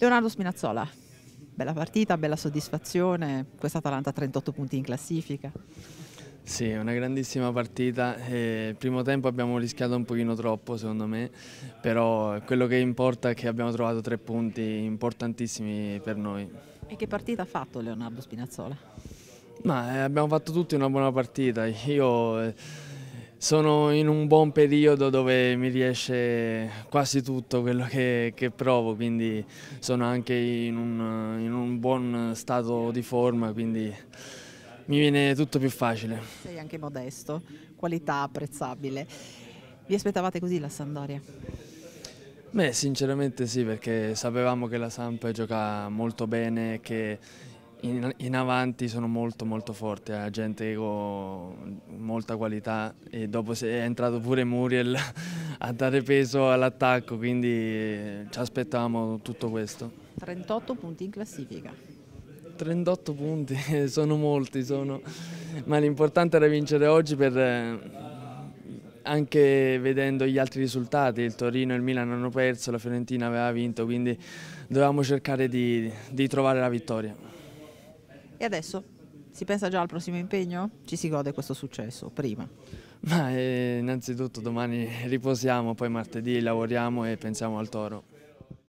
Leonardo Spinazzola, bella partita, bella soddisfazione, questa Atalanta 38 punti in classifica. Sì, una grandissima partita, eh, il primo tempo abbiamo rischiato un pochino troppo secondo me, però quello che importa è che abbiamo trovato tre punti importantissimi per noi. E che partita ha fatto Leonardo Spinazzola? Ma, eh, abbiamo fatto tutti una buona partita, io... Eh, sono in un buon periodo dove mi riesce quasi tutto quello che, che provo, quindi sono anche in un, in un, buon stato di forma, quindi mi viene tutto più facile. Sei anche modesto, qualità apprezzabile. Vi aspettavate così la Sandoria? Beh, sinceramente sì, perché sapevamo che la Samp gioca molto bene, che in, in, avanti sono molto molto forti, ha eh, gente con molta qualità e dopo è entrato pure Muriel a dare peso all'attacco, quindi eh, ci aspettavamo tutto questo. 38 punti in classifica. 38 punti, sono molti, sono... ma l'importante era vincere oggi per eh, anche vedendo gli altri risultati, il Torino e il Milan hanno perso, la Fiorentina aveva vinto, quindi dovevamo cercare di, di trovare la vittoria. E adesso? Si pensa già al prossimo impegno? Ci si gode questo successo prima? Ma eh, innanzitutto domani riposiamo, poi martedì lavoriamo e pensiamo al toro.